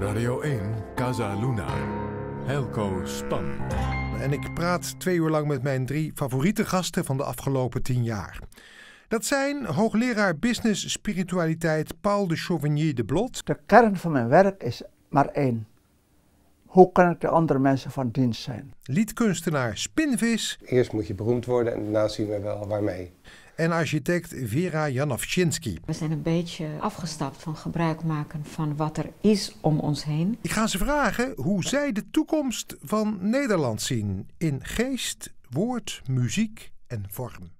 Radio 1, Casa Luna. Helco Span. En ik praat twee uur lang met mijn drie favoriete gasten van de afgelopen tien jaar. Dat zijn hoogleraar business spiritualiteit Paul de Chauvigny de Blot. De kern van mijn werk is maar één. Hoe kan ik de andere mensen van dienst zijn? Liedkunstenaar Spinvis. Eerst moet je beroemd worden en daarna zien we wel waarmee en architect Vera Janowczynski. We zijn een beetje afgestapt van gebruik maken van wat er is om ons heen. Ik ga ze vragen hoe zij de toekomst van Nederland zien in geest, woord, muziek en vorm.